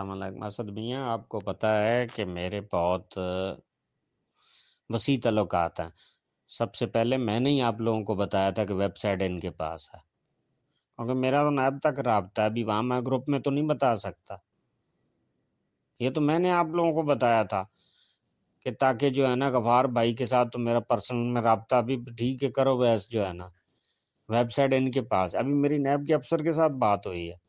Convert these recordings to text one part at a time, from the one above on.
अलैक्म असद मियाँ आपको पता है कि मेरे बहुत वसी तल्लुकात हैं सबसे पहले मैंने ही आप लोगों को बताया था कि वेबसाइट इनके पास है क्योंकि मेरा तो नैब तक रबता अभी वहाँ मैं ग्रुप में तो नहीं बता सकता ये तो मैंने आप लोगों को बताया था कि ताकि जो है ना गफार भाई के साथ तो मेरा पर्सनल में रबता अभी ठीक है करो वैस जो है ना वेबसाइट इनके पास अभी मेरी नैब के अफसर के साथ बात हुई है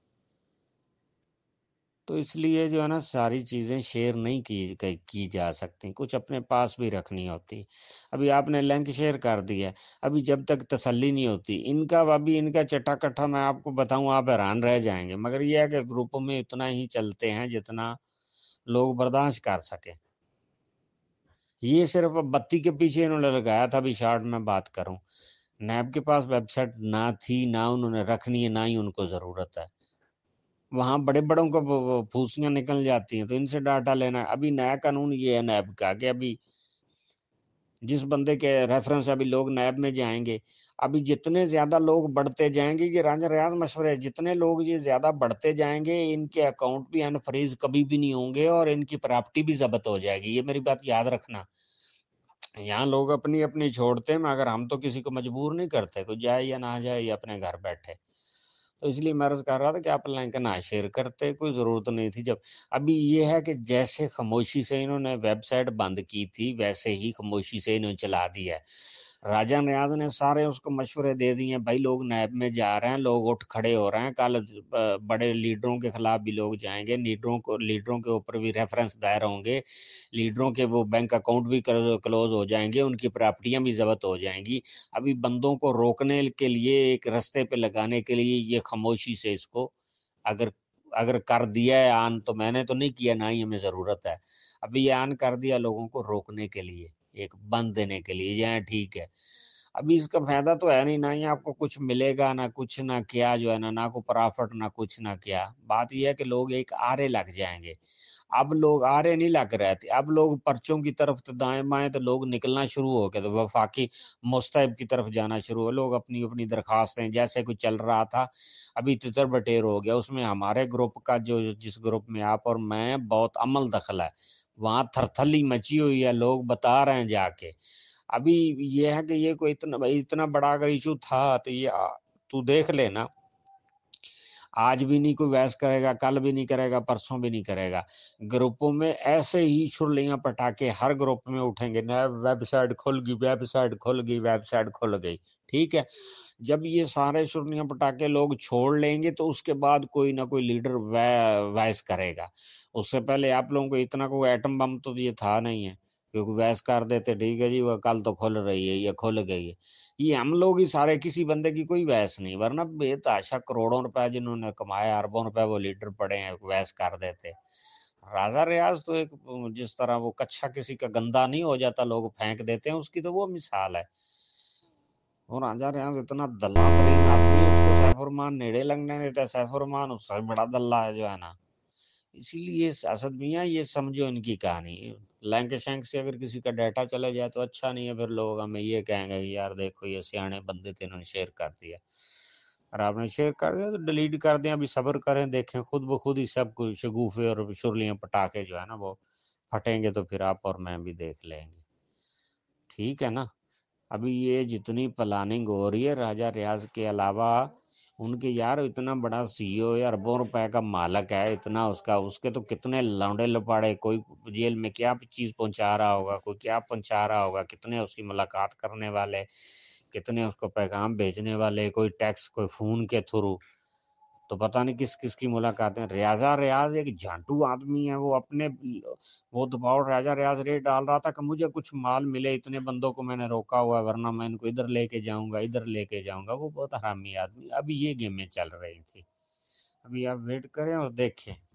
तो इसलिए जो है ना सारी चीज़ें शेयर नहीं की की जा सकती कुछ अपने पास भी रखनी होती अभी आपने लिंक शेयर कर दिया अभी जब तक तसल्ली नहीं होती इनका अभी इनका कट्ठा मैं आपको बताऊं आप हैरान रह जाएंगे मगर यह है कि ग्रुपों में इतना ही चलते हैं जितना लोग बर्दाश्त कर सके ये सिर्फ बत्ती के पीछे इन्होंने लगाया था अभी शार्ट में बात करूं नैब के पास वेबसाइट ना थी ना उन्होंने रखनी है ना ही उनको ज़रूरत है वहाँ बड़े बड़ों को फूसियाँ निकल जाती हैं तो इनसे डाटा लेना अभी नया कानून ये है नैब का कि अभी जिस बंदे के रेफरेंस अभी लोग नैब में जाएंगे अभी जितने ज़्यादा लोग बढ़ते जाएंगे ये राजा रियाज मशवरे जितने लोग ये ज़्यादा बढ़ते जाएंगे इनके अकाउंट भी अनफ्रीज कभी भी नहीं होंगे और इनकी प्रॉपर्टी भी जब्त हो जाएगी ये मेरी बात याद रखना यहाँ लोग अपनी अपनी छोड़ते हैं मगर हम तो किसी को मजबूर नहीं करते कोई जाए या ना जाए या अपने घर बैठे तो इसलिए मैं अर्ज कर रहा था कि आप लिंक का ना शेयर करते कोई ज़रूरत नहीं थी जब अभी ये है कि जैसे खामोशी से इन्होंने वेबसाइट बंद की थी वैसे ही खामोशी से इन्होंने चला दिया है राजा न्याज ने सारे उसको मशवरे दे दिए भाई लोग नैब में जा रहे हैं लोग उठ खड़े हो रहे हैं कल बड़े लीडरों के खिलाफ भी लोग जाएंगे लीडरों को लीडरों के ऊपर भी रेफरेंस दायर होंगे लीडरों के वो बैंक अकाउंट भी क्लोज हो जाएंगे उनकी प्रॉपर्टियाँ भी जब्त हो जाएंगी अभी बंदों को रोकने के लिए एक रस्ते पर लगाने के लिए ये खामोशी से इसको अगर अगर कर दिया है आन तो मैंने तो नहीं किया ना ही हमें ज़रूरत है अभी ये आन कर दिया लोगों को रोकने के लिए एक बंद देने के लिए या ठीक है अभी इसका फायदा तो है नहीं ना ही आपको कुछ मिलेगा ना कुछ ना क्या जो है ना ना को प्रॉफिट ना कुछ ना क्या बात यह है कि लोग एक आरे लग जाएंगे अब लोग आरे नहीं लग रहे थे अब लोग पर्चों की तरफ तो दाएं बाएं तो लोग निकलना शुरू हो गए तो वफाकी मुस्तैब की तरफ जाना शुरू हो लोग अपनी अपनी दरखास्तें जैसे कुछ चल रहा था अभी तितर तो बटेर हो गया उसमें हमारे ग्रुप का जो जिस ग्रुप में आप और मैं बहुत अमल दखल है वहाँ थरथली मची हुई है लोग बता रहे हैं जाके अभी ये है कि ये कोई इतना इतना बड़ा अगर इशू था तो ये तू देख लेना आज भी नहीं कोई बहस करेगा कल भी नहीं करेगा परसों भी नहीं करेगा ग्रुपों में ऐसे ही छुरलियां पटाके हर ग्रुप में उठेंगे नया वेबसाइट खुल गई वेबसाइट खुल गई वेबसाइट खुल गई ठीक है जब ये सारे छुरलियां पटाके लोग छोड़ लेंगे तो उसके बाद कोई ना कोई लीडर वह वैस करेगा उससे पहले आप लोगों को इतना कोई एटम बम तो ये था नहीं है क्योंकि बहस कर देते ठीक है जी वह कल तो खुल रही है ये खुल गई है ये हम लोग ही सारे किसी बंदे की कोई बहस नहीं वरना बेताशा तो करोड़ों रुपए जिन्होंने कमाया अरबों रुपए वो लीडर पड़े हैं बहस कर देते राजा रियाज तो एक जिस तरह वो कच्छा किसी का गंदा नहीं हो जाता लोग फेंक देते हैं उसकी तो वो मिसाल है और राजा रियाज इतना दल्ला तरीन आदमी उसको सैफुरमान नेड़े लगने देता सैफुरमान उससे बड़ा दल्ला है जो है ना इसीलिए असद मियाँ ये समझो इनकी कहानी लैंक शैंक से अगर किसी का डाटा चला जाए तो अच्छा नहीं है फिर लोग हमें ये कहेंगे कि यार देखो ये सियाने बंदे थे इन्होंने शेयर कर दिया और आपने शेयर कर दिया तो डिलीट कर दें अभी सब्र करें देखें खुद ब खुद ही सब कुछ शगुफे और शुरलियाँ पटाखे जो है ना वो फटेंगे तो फिर आप और मैं भी देख लेंगे ठीक है ना अभी ये जितनी प्लानिंग हो रही है राजा रियाज के अलावा उनके यार इतना बड़ा सीईओ है e अरबों रुपए का मालक है इतना उसका उसके तो कितने लौंडे लपाड़े कोई जेल में क्या चीज़ पहुंचा रहा होगा कोई क्या पहुंचा रहा होगा कितने उसकी मुलाकात करने वाले कितने उसको पैगाम भेजने वाले कोई टैक्स कोई फ़ोन के थ्रू तो पता नहीं किस किस की मुलाकातें रियाजा रियाज एक झांटू आदमी है वो अपने वो दबाव तो रियाजा रियाज रेट डाल रहा था कि मुझे कुछ माल मिले इतने बंदों को मैंने रोका हुआ है वरना मैं इनको इधर लेके जाऊंगा इधर लेके जाऊंगा वो बहुत हरामी आदमी अभी ये गेमें चल रही थी अभी आप वेट करें और देखें